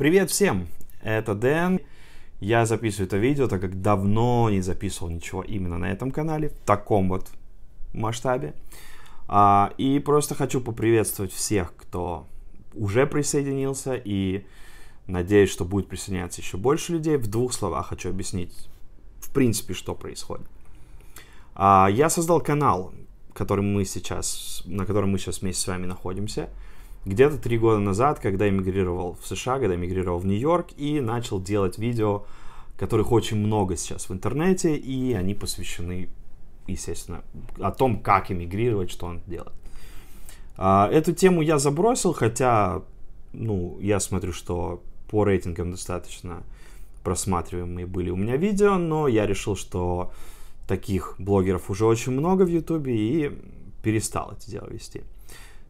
Привет всем! Это Дэн. Я записываю это видео, так как давно не записывал ничего именно на этом канале, в таком вот масштабе. А, и просто хочу поприветствовать всех, кто уже присоединился, и надеюсь, что будет присоединяться еще больше людей. В двух словах хочу объяснить, в принципе, что происходит. А, я создал канал, который мы сейчас, на котором мы сейчас вместе с вами находимся – где-то три года назад, когда эмигрировал в США, когда эмигрировал в Нью-Йорк и начал делать видео, которых очень много сейчас в интернете, и они посвящены, естественно, о том, как эмигрировать, что он делает. А, эту тему я забросил, хотя, ну, я смотрю, что по рейтингам достаточно просматриваемые были у меня видео, но я решил, что таких блогеров уже очень много в Ютубе и перестал это дело вести.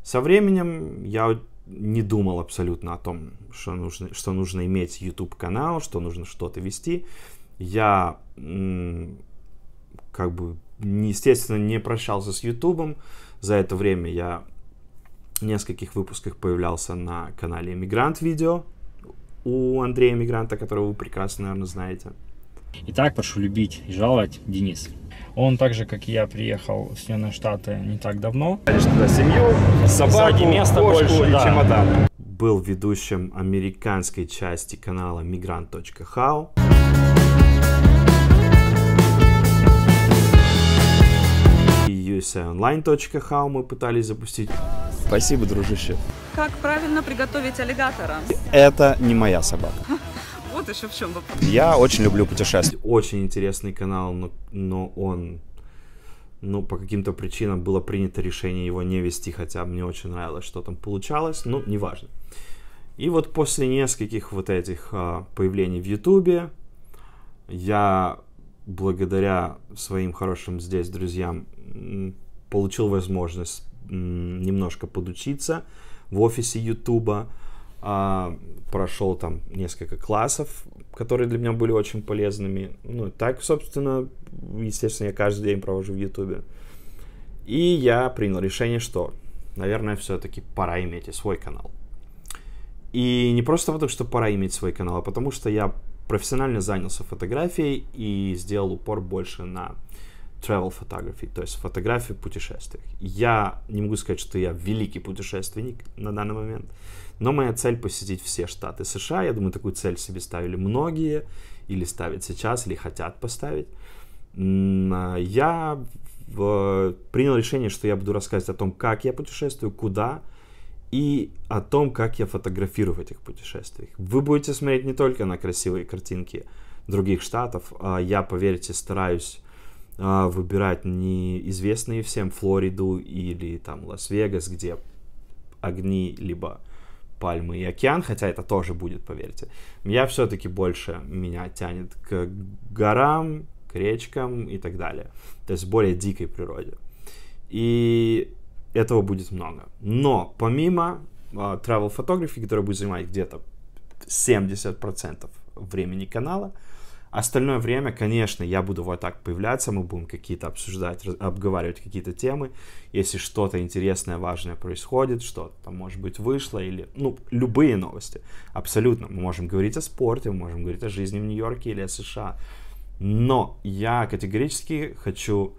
Со временем я не думал абсолютно о том, что нужно, что нужно иметь YouTube-канал, что нужно что-то вести. Я как бы, естественно, не прощался с YouTube. За это время я в нескольких выпусках появлялся на канале Иммигрант Видео у Андрея Мигранта, которого вы прекрасно, наверное, знаете. Итак, прошу любить и жаловать Денис. Он так же, как и я, приехал в Соединенные Штаты не так давно. Туда семью, собаку, Сзади места кошку больше, и да. чемодан. Был ведущим американской части канала migrant.how. И usaonline.how мы пытались запустить. Спасибо, дружище. Как правильно приготовить аллигатора? Это не моя собака работаешь и в чем вопрос? Я очень люблю путешествовать. Очень интересный канал, но, но он... Ну, по каким-то причинам было принято решение его не вести, хотя мне очень нравилось, что там получалось, ну, неважно. И вот после нескольких вот этих а, появлений в Ютубе я благодаря своим хорошим здесь друзьям получил возможность немножко подучиться в офисе Ютуба а, прошел там несколько классов, которые для меня были очень полезными. Ну, так, собственно, естественно, я каждый день провожу в Ютубе. И я принял решение, что, наверное, все-таки пора иметь и свой канал. И не просто потому, что пора иметь свой канал, а потому что я профессионально занялся фотографией и сделал упор больше на travel photography, то есть фотографии путешествий. Я не могу сказать, что я великий путешественник на данный момент, но моя цель посетить все штаты США. Я думаю, такую цель себе ставили многие, или ставят сейчас, или хотят поставить. А, я принял решение, что я буду рассказывать о том, как я путешествую, куда, и о том, как я фотографирую в этих путешествиях. Вы будете смотреть не только на красивые картинки других штатов, а я, поверьте, стараюсь а, выбирать неизвестные всем Флориду или там Лас-Вегас, где огни либо пальмы и океан, хотя это тоже будет, поверьте. Я все-таки больше меня тянет к горам, к речкам и так далее. То есть более дикой природе. И этого будет много. Но помимо uh, travel photography, которая будет занимать где-то 70% времени канала, uh, Остальное время, конечно, я буду вот так появляться, мы будем какие-то обсуждать, обговаривать какие-то темы. Если что-то интересное, важное происходит, что-то может быть, вышло, или, ну, любые новости, абсолютно. Мы можем говорить о спорте, мы можем говорить о жизни в Нью-Йорке или о США. Но я категорически хочу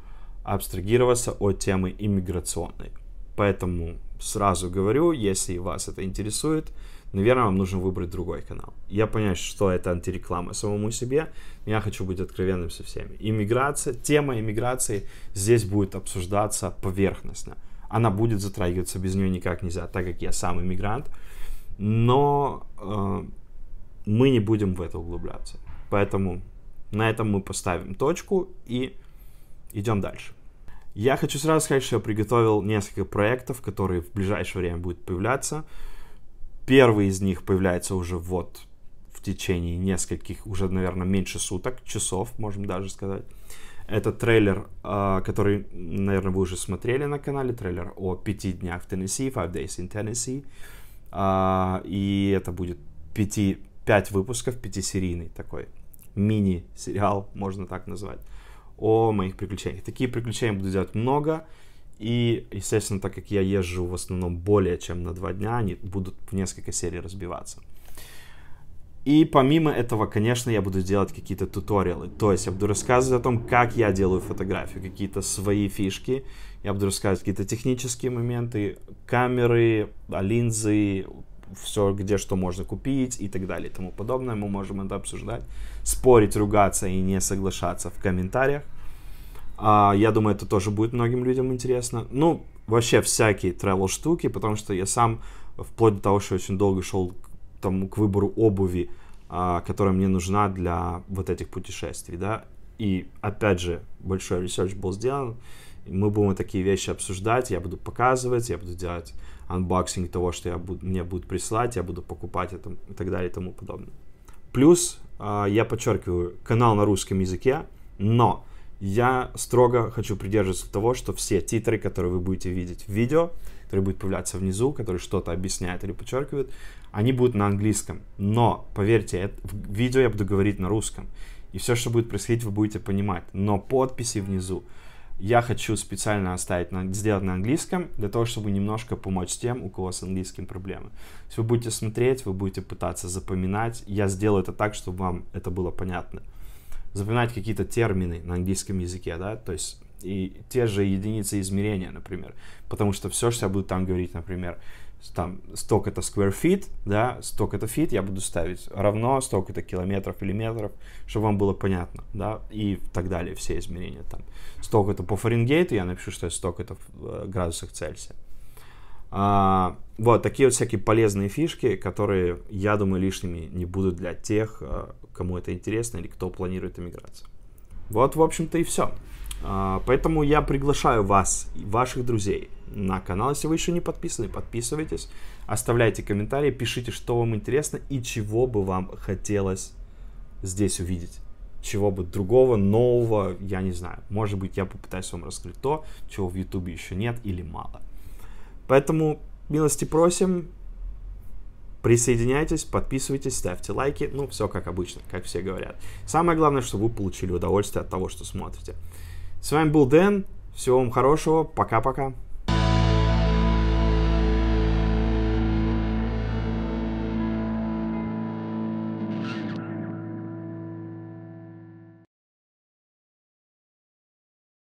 абстрагироваться от темы иммиграционной. Поэтому сразу говорю, если вас это интересует, наверное, вам нужно выбрать другой канал. Я понял, что это антиреклама самому себе, но я хочу быть откровенным со всеми. Иммиграция, тема иммиграции здесь будет обсуждаться поверхностно. Она будет затрагиваться, без нее никак нельзя, так как я сам иммигрант. Но э, мы не будем в это углубляться. Поэтому на этом мы поставим точку и идем дальше. Я хочу сразу сказать, что я приготовил несколько проектов, которые в ближайшее время будут появляться. Первый из них появляется уже вот в течение нескольких, уже, наверное, меньше суток, часов, можем даже сказать. Это трейлер, а, который, наверное, вы уже смотрели на канале, трейлер о пяти днях в Теннесси, Five Days in Tennessee. А, и это будет пяти, пять выпусков, пятисерийный такой мини-сериал, можно так назвать о моих приключениях. Такие приключения буду делать много, и, естественно, так как я езжу в основном более чем на два дня, они будут в несколько серий разбиваться. И помимо этого, конечно, я буду делать какие-то туториалы. То есть я буду рассказывать о том, как я делаю фотографию, какие-то свои фишки. Я буду рассказывать какие-то технические моменты, камеры, линзы, все, где что можно купить и так далее и тому подобное. Мы можем это обсуждать, спорить, ругаться и не соглашаться в комментариях. А, я думаю, это тоже будет многим людям интересно. Ну, вообще всякие travel штуки, потому что я сам, вплоть до того, что очень долго шел к, тому, к выбору обуви, а, которая мне нужна для вот этих путешествий, да. И опять же, большой ресерч был сделан мы будем такие вещи обсуждать, я буду показывать, я буду делать анбоксинг того, что я буду, мне будут присылать, я буду покупать это, и так далее и тому подобное. Плюс, а, я подчеркиваю, канал на русском языке, но я строго хочу придерживаться того, что все титры, которые вы будете видеть в видео, которые будут появляться внизу, которые что-то объясняют или подчеркивают, они будут на английском. Но, поверьте, в видео я буду говорить на русском. И все, что будет происходить, вы будете понимать. Но подписи внизу, я хочу специально оставить, на, сделать на английском, для того, чтобы немножко помочь тем, у кого с английским проблемы. То вы будете смотреть, вы будете пытаться запоминать. Я сделаю это так, чтобы вам это было понятно. Запоминать какие-то термины на английском языке, да, то есть и те же единицы измерения, например. Потому что все, что я буду там говорить, например, там столько это square feet, да, столько это feet я буду ставить равно столько это километров или метров, чтобы вам было понятно, да, и так далее, все измерения там. столько это по Фаренгейту я напишу, что это столько-то в э, градусах Цельсия. А, вот, такие вот всякие полезные фишки, которые, я думаю, лишними не будут для тех, э, кому это интересно или кто планирует иммиграцию. Вот, в общем-то, и все. А, поэтому я приглашаю вас и ваших друзей на канал. Если вы еще не подписаны, подписывайтесь, оставляйте комментарии, пишите, что вам интересно и чего бы вам хотелось здесь увидеть. Чего бы другого, нового, я не знаю. Может быть, я попытаюсь вам раскрыть то, чего в Ютубе еще нет или мало. Поэтому милости просим, Присоединяйтесь, подписывайтесь, ставьте лайки. Ну, все как обычно, как все говорят. Самое главное, чтобы вы получили удовольствие от того, что смотрите. С вами был Дэн. Всего вам хорошего. Пока-пока.